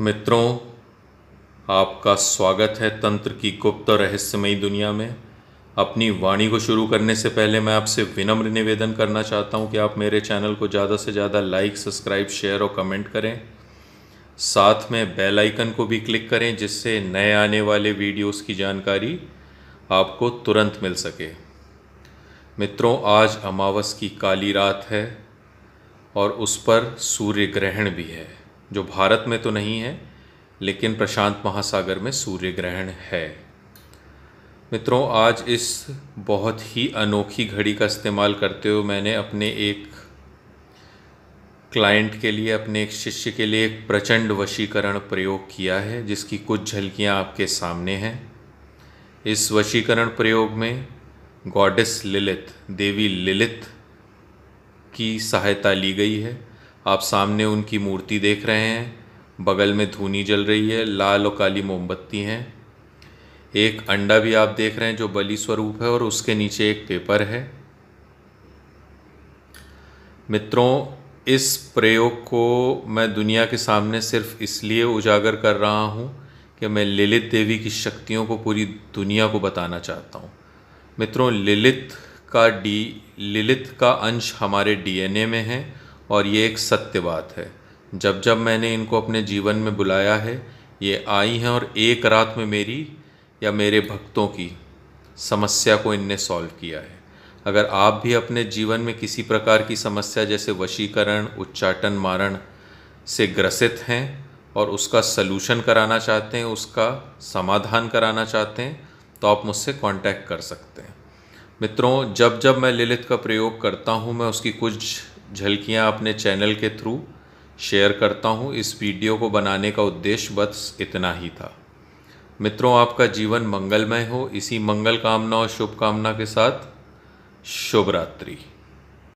मित्रों आपका स्वागत है तंत्र की गुप्त और रहस्यमयी दुनिया में अपनी वाणी को शुरू करने से पहले मैं आपसे विनम्र निवेदन करना चाहता हूं कि आप मेरे चैनल को ज़्यादा से ज़्यादा लाइक सब्सक्राइब शेयर और कमेंट करें साथ में बेल आइकन को भी क्लिक करें जिससे नए आने वाले वीडियोस की जानकारी आपको तुरंत मिल सके मित्रों आज अमावस की काली रात है और उस पर सूर्य ग्रहण भी है जो भारत में तो नहीं है लेकिन प्रशांत महासागर में सूर्य ग्रहण है मित्रों आज इस बहुत ही अनोखी घड़ी का इस्तेमाल करते हुए मैंने अपने एक क्लाइंट के लिए अपने एक शिष्य के लिए एक प्रचंड वशीकरण प्रयोग किया है जिसकी कुछ झलकियां आपके सामने हैं इस वशीकरण प्रयोग में गॉडेस लिलित देवी लिलित की सहायता ली गई है आप सामने उनकी मूर्ति देख रहे हैं बगल में धूनी जल रही है लाल और काली मोमबत्ती हैं एक अंडा भी आप देख रहे हैं जो बलि स्वरूप है और उसके नीचे एक पेपर है मित्रों इस प्रयोग को मैं दुनिया के सामने सिर्फ इसलिए उजागर कर रहा हूँ कि मैं ललित देवी की शक्तियों को पूरी दुनिया को बताना चाहता हूँ मित्रों ललित का डी ललित का अंश हमारे डीएनए में है और ये एक सत्य बात है जब जब मैंने इनको अपने जीवन में बुलाया है ये आई हैं और एक रात में मेरी या मेरे भक्तों की समस्या को इनने सॉल्व किया है अगर आप भी अपने जीवन में किसी प्रकार की समस्या जैसे वशीकरण उच्चाटन मारण से ग्रसित हैं और उसका सलूशन कराना चाहते हैं उसका समाधान कराना चाहते हैं तो आप मुझसे कांटेक्ट कर सकते हैं मित्रों जब जब मैं ललित का प्रयोग करता हूँ मैं उसकी कुछ झलकियाँ अपने चैनल के थ्रू शेयर करता हूँ इस वीडियो को बनाने का उद्देश्य बस इतना ही था मित्रों आपका जीवन मंगलमय हो इसी मंगल कामना और शुभकामना के साथ शुभ रात्रि